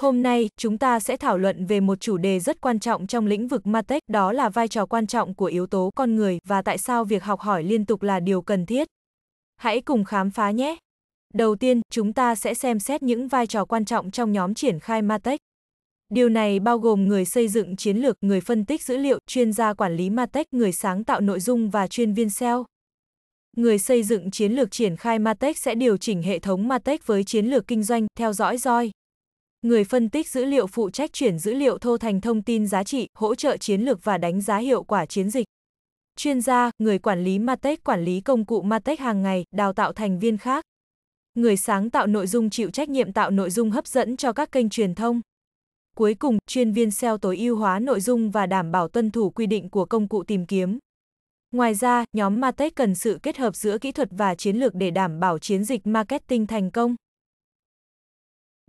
Hôm nay, chúng ta sẽ thảo luận về một chủ đề rất quan trọng trong lĩnh vực Martech, đó là vai trò quan trọng của yếu tố con người và tại sao việc học hỏi liên tục là điều cần thiết. Hãy cùng khám phá nhé! Đầu tiên, chúng ta sẽ xem xét những vai trò quan trọng trong nhóm triển khai Martech. Điều này bao gồm người xây dựng chiến lược, người phân tích dữ liệu, chuyên gia quản lý Martech, người sáng tạo nội dung và chuyên viên SEO. Người xây dựng chiến lược triển khai Martech sẽ điều chỉnh hệ thống Martech với chiến lược kinh doanh, theo dõi roi, Người phân tích dữ liệu phụ trách chuyển dữ liệu thô thành thông tin giá trị, hỗ trợ chiến lược và đánh giá hiệu quả chiến dịch. Chuyên gia, người quản lý Martech quản lý công cụ Martech hàng ngày, đào tạo thành viên khác. Người sáng tạo nội dung chịu trách nhiệm tạo nội dung hấp dẫn cho các kênh truyền thông. Cuối cùng, chuyên viên SEO tối ưu hóa nội dung và đảm bảo tuân thủ quy định của công cụ tìm kiếm. Ngoài ra, nhóm Martech cần sự kết hợp giữa kỹ thuật và chiến lược để đảm bảo chiến dịch marketing thành công.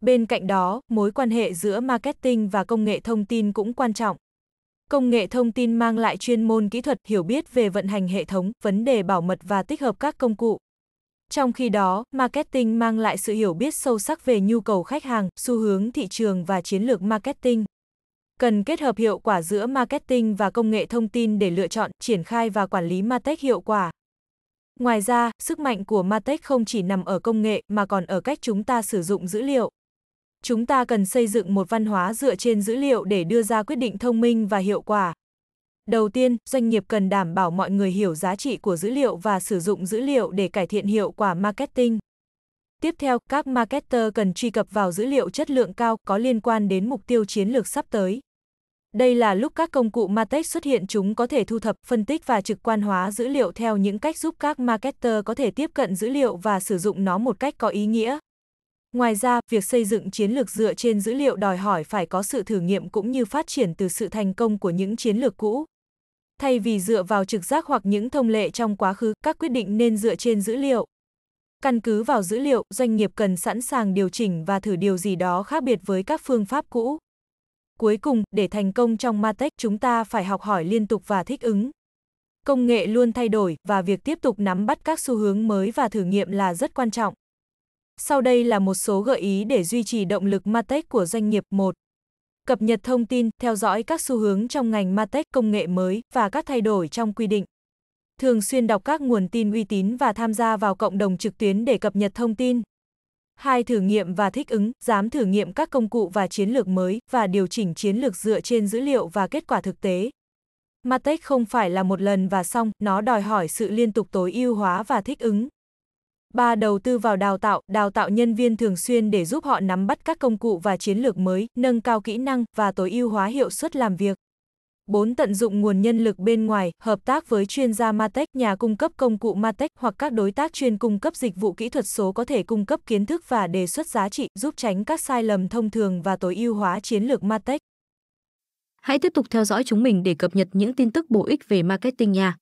Bên cạnh đó, mối quan hệ giữa marketing và công nghệ thông tin cũng quan trọng. Công nghệ thông tin mang lại chuyên môn kỹ thuật hiểu biết về vận hành hệ thống, vấn đề bảo mật và tích hợp các công cụ. Trong khi đó, marketing mang lại sự hiểu biết sâu sắc về nhu cầu khách hàng, xu hướng thị trường và chiến lược marketing. Cần kết hợp hiệu quả giữa marketing và công nghệ thông tin để lựa chọn, triển khai và quản lý Martech hiệu quả. Ngoài ra, sức mạnh của Martech không chỉ nằm ở công nghệ mà còn ở cách chúng ta sử dụng dữ liệu chúng ta cần xây dựng một văn hóa dựa trên dữ liệu để đưa ra quyết định thông minh và hiệu quả. Đầu tiên, doanh nghiệp cần đảm bảo mọi người hiểu giá trị của dữ liệu và sử dụng dữ liệu để cải thiện hiệu quả marketing. Tiếp theo, các marketer cần truy cập vào dữ liệu chất lượng cao có liên quan đến mục tiêu chiến lược sắp tới. Đây là lúc các công cụ Martech xuất hiện chúng có thể thu thập, phân tích và trực quan hóa dữ liệu theo những cách giúp các marketer có thể tiếp cận dữ liệu và sử dụng nó một cách có ý nghĩa. Ngoài ra, việc xây dựng chiến lược dựa trên dữ liệu đòi hỏi phải có sự thử nghiệm cũng như phát triển từ sự thành công của những chiến lược cũ. Thay vì dựa vào trực giác hoặc những thông lệ trong quá khứ, các quyết định nên dựa trên dữ liệu. Căn cứ vào dữ liệu, doanh nghiệp cần sẵn sàng điều chỉnh và thử điều gì đó khác biệt với các phương pháp cũ. Cuối cùng, để thành công trong Matech, chúng ta phải học hỏi liên tục và thích ứng. Công nghệ luôn thay đổi và việc tiếp tục nắm bắt các xu hướng mới và thử nghiệm là rất quan trọng. Sau đây là một số gợi ý để duy trì động lực Martech của doanh nghiệp 1. Cập nhật thông tin, theo dõi các xu hướng trong ngành Martech công nghệ mới và các thay đổi trong quy định. Thường xuyên đọc các nguồn tin uy tín và tham gia vào cộng đồng trực tuyến để cập nhật thông tin. hai Thử nghiệm và thích ứng, dám thử nghiệm các công cụ và chiến lược mới và điều chỉnh chiến lược dựa trên dữ liệu và kết quả thực tế. Martech không phải là một lần và xong, nó đòi hỏi sự liên tục tối ưu hóa và thích ứng. Ba đầu tư vào đào tạo, đào tạo nhân viên thường xuyên để giúp họ nắm bắt các công cụ và chiến lược mới, nâng cao kỹ năng và tối ưu hóa hiệu suất làm việc. 4. Tận dụng nguồn nhân lực bên ngoài, hợp tác với chuyên gia Martech, nhà cung cấp công cụ Martech hoặc các đối tác chuyên cung cấp dịch vụ kỹ thuật số có thể cung cấp kiến thức và đề xuất giá trị, giúp tránh các sai lầm thông thường và tối ưu hóa chiến lược Martech. Hãy tiếp tục theo dõi chúng mình để cập nhật những tin tức bổ ích về marketing nha.